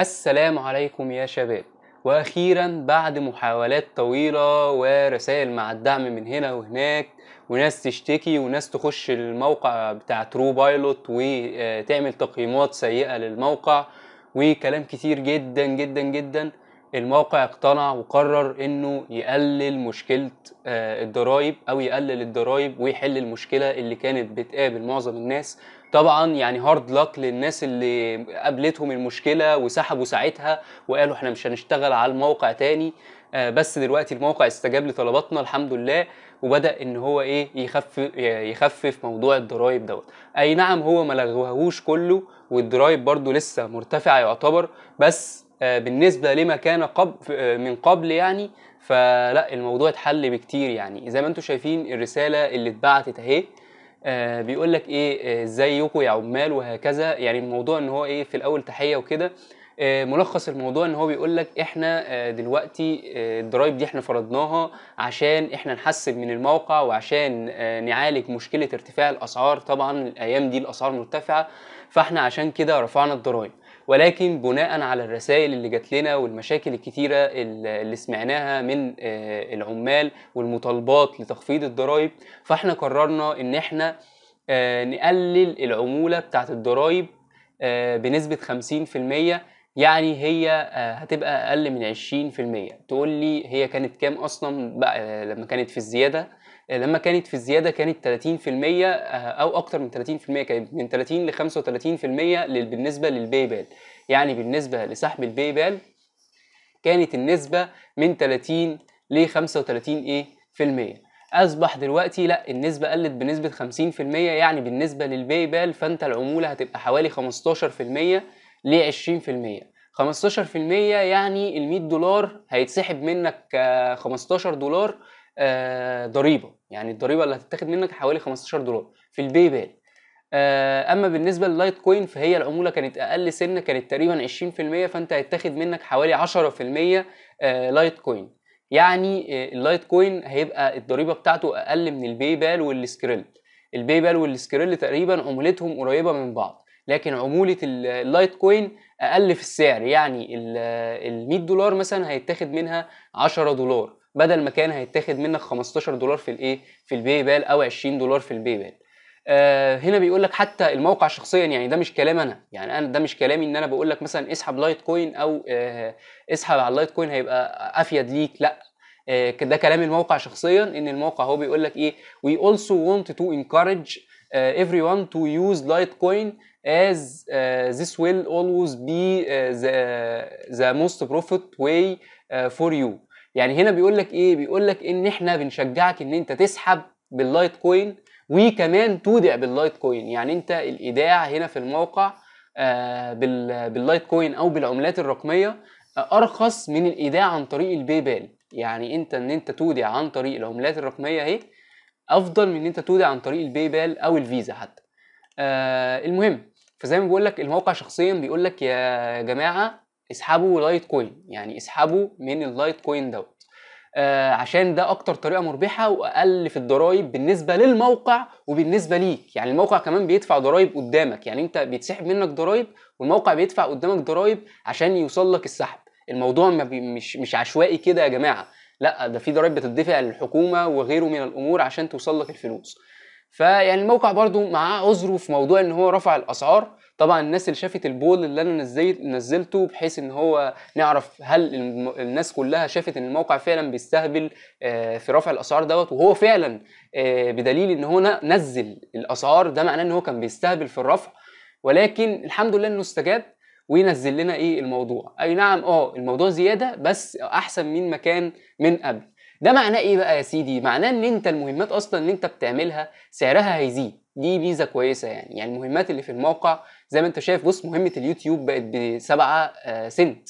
السلام عليكم يا شباب واخيرا بعد محاولات طويله ورسائل مع الدعم من هنا وهناك وناس تشتكي وناس تخش الموقع بتاع ترو بايلوت وتعمل تقييمات سيئه للموقع وكلام كتير جدا جدا جدا الموقع اقتنع وقرر انه يقلل مشكله آه، الضرايب او يقلل الضرايب ويحل المشكله اللي كانت بتقابل معظم الناس طبعا يعني هارد لك للناس اللي قابلتهم المشكله وسحبوا ساعتها وقالوا احنا مش هنشتغل على الموقع تاني آه، بس دلوقتي الموقع استجاب لطلباتنا الحمد لله وبدا ان هو ايه يخفف يخفف موضوع الضرايب دوت اي نعم هو ما لغوهوش كله والضرايب برده لسه مرتفعه يعتبر بس آه، بالنسبه لما كان قبل آه، من قبل يعني فلا الموضوع اتحل بكتير يعني زي ما انتم شايفين الرساله اللي اتبعتت اهي آه، بيقول لك ايه آه، ازيكم يا عمال وهكذا يعني الموضوع ان هو ايه في الاول تحيه وكده آه، ملخص الموضوع ان هو بيقول لك احنا دلوقتي الضرايب دي احنا فرضناها عشان احنا نحسن من الموقع وعشان نعالج مشكله ارتفاع الاسعار طبعا الايام دي الاسعار مرتفعه فاحنا عشان كده رفعنا الضرايب ولكن بناء على الرسائل اللي جات لنا والمشاكل الكتيره اللي سمعناها من آه، العمال والمطالبات لتخفيض الضرايب فاحنا قررنا ان احنا آه، نقلل العموله بتاعت الضرايب آه، بنسبه 50% يعني هي آه، هتبقى اقل من 20% تقول لي هي كانت كام اصلا بقى آه، لما كانت في الزياده آه، لما كانت في الزياده كانت 30% او اكتر من 30% كانت من 30 ل 35% بالنسبه للباي بال يعني بالنسبه لسحب الباي بال كانت النسبه من 30 ل 35 ايه في المية اصبح دلوقتي لا النسبه قلت بنسبه 50% يعني بالنسبه للباي بال فانت العموله هتبقى حوالي 15% ل 20% 15% يعني ال 100 دولار هيتسحب منك 15 آه، دولار آه، ضريبه يعني الضريبه اللي هتتاخد منك حوالي 15 دولار في الباي بال آه، اما بالنسبه لللايت كوين فهي العموله كانت اقل سنه كانت تقريبا 20% فانت هيتاخد منك حوالي 10% لايت كوين يعني اللايت كوين هيبقى الضريبه بتاعته اقل من الباي بال والسكريل الباي بال والسكريل تقريبا عمولتهم قريبه من بعض لكن عمولة اللايت كوين أقل في السعر يعني ال 100 دولار مثلا هيتاخد منها 10 دولار بدل ما كان هيتاخد منك 15 دولار في الايه في الباي بال او 20 دولار في الباي بال آه هنا بيقول لك حتى الموقع شخصيا يعني ده مش كلام انا يعني انا ده مش كلامي ان انا بقول لك مثلا اسحب لايت كوين او آه اسحب على اللايت كوين هيبقى افيد ليك لا آه ده كلام الموقع شخصيا ان الموقع هو بيقول لك ايه اولسو ونت تو انكارج encourage uh, everyone to use litecoin as uh, this will always be uh, the, uh, the most profit way uh, for you يعني هنا بيقول لك ايه بيقول لك ان احنا بنشجعك ان انت تسحب باللايت كوين وكمان تودع باللايت كوين يعني انت الايداع هنا في الموقع uh, آه باللايت كوين او بالعملات الرقميه آه ارخص من الايداع عن طريق الباي بال يعني انت ان انت تودع عن طريق العملات الرقميه اهي افضل من ان انت تودع عن طريق الباي بال او الفيزا حتى آه المهم فزي ما بيقول لك الموقع شخصيا بيقول لك يا جماعه اسحبوا لايت كوين يعني اسحبوا من اللايت كوين دوت آه عشان ده اكتر طريقه مربحه واقل في الضرايب بالنسبه للموقع وبالنسبه ليك يعني الموقع كمان بيدفع ضرايب قدامك يعني انت بيتسحب منك ضرايب والموقع بيدفع قدامك ضرايب عشان يوصل لك السحب الموضوع ما مش مش عشوائي كده يا جماعه لا ده في ضرايب بتدفع للحكومه وغيره من الامور عشان توصل لك الفلوس فيعني الموقع برضو معاه عذره في موضوع ان هو رفع الاسعار طبعا الناس اللي شافت البول اللي انا نزلت نزلته بحيث ان هو نعرف هل الناس كلها شافت ان الموقع فعلا بيستهبل آه، في رفع الاسعار دوت وهو فعلا آه، بدليل ان هو نزل الاسعار ده معناه ان هو كان بيستهبل في الرفع ولكن الحمد لله انه استجاب وينزل لنا ايه الموضوع اي نعم اه الموضوع زياده بس احسن من مكان من قبل ده معناه ايه بقى يا سيدي معناه ان انت المهمات اصلا اللي انت بتعملها سعرها هيزيد دي ميزه كويسه يعني يعني المهمات اللي في الموقع زي ما انت شايف بص مهمه اليوتيوب بقت ب 7 آه، سنت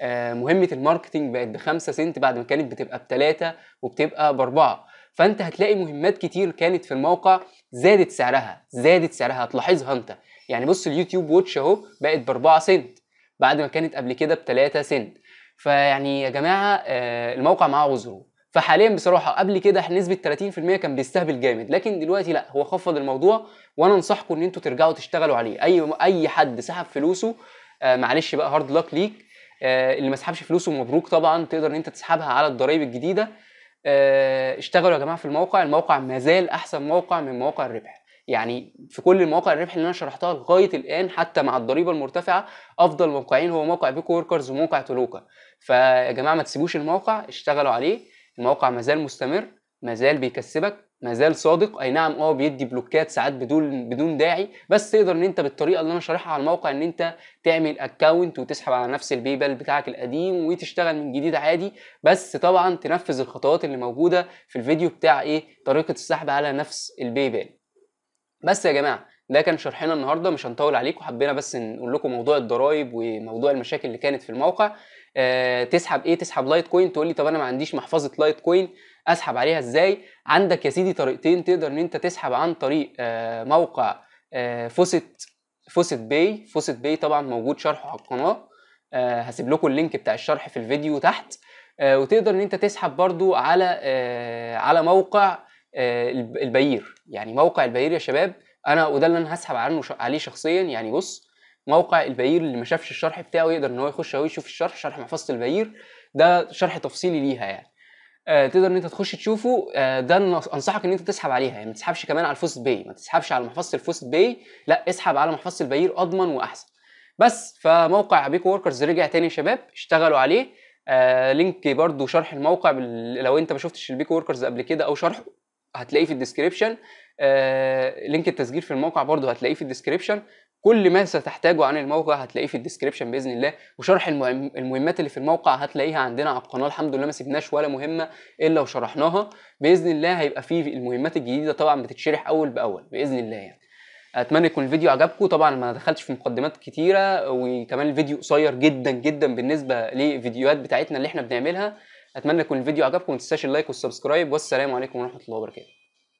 آه، مهمه الماركتنج بقت ب 5 سنت بعد ما كانت بتبقى 3 وبتبقى باربعه فانت هتلاقي مهمات كتير كانت في الموقع زادت سعرها زادت سعرها هتلاحظها انت يعني بص اليوتيوب ووتش اهو بقت ب 4 سنت بعد ما كانت قبل كده ب 3 سنت فيعني يا جماعه آه، الموقع معاه عذره فحاليا بصراحه قبل كده نسبه 30% كان بيستهبل جامد لكن دلوقتي لا هو خفض الموضوع وانا انصحكم ان انتوا ترجعوا تشتغلوا عليه اي اي حد سحب فلوسه آه معلش بقى هارد لاك ليك آه اللي ما سحبش فلوسه مبروك طبعا تقدر ان انت تسحبها على الضرايب الجديده آه اشتغلوا يا جماعه في الموقع الموقع ما زال احسن موقع من مواقع الربح يعني في كل مواقع الربح اللي انا شرحتها لغايه الان حتى مع الضريبه المرتفعه افضل موقعين هو موقع بيكو وركرز وموقع تولوكا فيا جماعه ما تسيبوش الموقع اشتغلوا عليه الموقع مازال مستمر مازال بيكسبك مازال صادق اي نعم اه بيدي بلوكات ساعات بدون بدون داعي بس تقدر ان انت بالطريقه اللي انا شارحها على الموقع ان انت تعمل اكونت وتسحب على نفس البيبل بتاعك القديم وتشتغل من جديد عادي بس طبعا تنفذ الخطوات اللي موجوده في الفيديو بتاع ايه طريقه السحب على نفس البيبل بس يا جماعه ده كان شرحنا النهارده مش هنطول عليكم حبينا بس نقول لكم موضوع الضرايب وموضوع المشاكل اللي كانت في الموقع أه تسحب ايه تسحب لايت كوين تقول لي طب انا ما عنديش محفظه لايت كوين اسحب عليها ازاي عندك يا سيدي طريقتين تقدر ان انت تسحب عن طريق أه موقع أه فوسيت باي فوسيت باي طبعا موجود شرحه على القناه أه هسيب لكم اللينك بتاع الشرح في الفيديو تحت أه وتقدر ان انت تسحب برضو على أه على موقع آه، البير يعني موقع البير يا شباب انا وده اللي انا هسحب عنه عليه شخصيا يعني بص موقع البعير اللي ما شافش الشرح بتاعه يقدر ان هو يخش اهو يشوف الشرح شرح محفظه البعير ده شرح تفصيلي ليها يعني آه تقدر ان انت تخش تشوفه آه ده انصحك ان انت تسحب عليها يعني ما تسحبش كمان على الفوست باي ما تسحبش على محفظه الفوست باي لا اسحب على محفظه البعير اضمن واحسن بس فموقع بيكو وركرز رجع تاني يا شباب اشتغلوا عليه آه لينك برضو شرح الموقع بال... لو انت ما شفتش البيكو وركرز قبل كده او شرحه هتلاقيه في الديسكريبشن آه، لينك التسجيل في الموقع برضو هتلاقيه في الديسكريبشن كل ما ستحتاجه عن الموقع هتلاقيه في الديسكريبشن باذن الله وشرح المهم المهمات اللي في الموقع هتلاقيها عندنا على القناه الحمد لله ما سيبناش ولا مهمه الا وشرحناها باذن الله هيبقى فيه المهمات الجديده طبعا بتتشرح اول باول باذن الله يعني. اتمنى يكون الفيديو عجبكم طبعا ما دخلتش في مقدمات كتيره وكمان الفيديو قصير جدا جدا بالنسبه للفيديوهات بتاعتنا اللي احنا بنعملها اتمنى يكون الفيديو عجبكم ما تنساش اللايك والسبسكرايب والسلام عليكم ورحمه الله وبركاته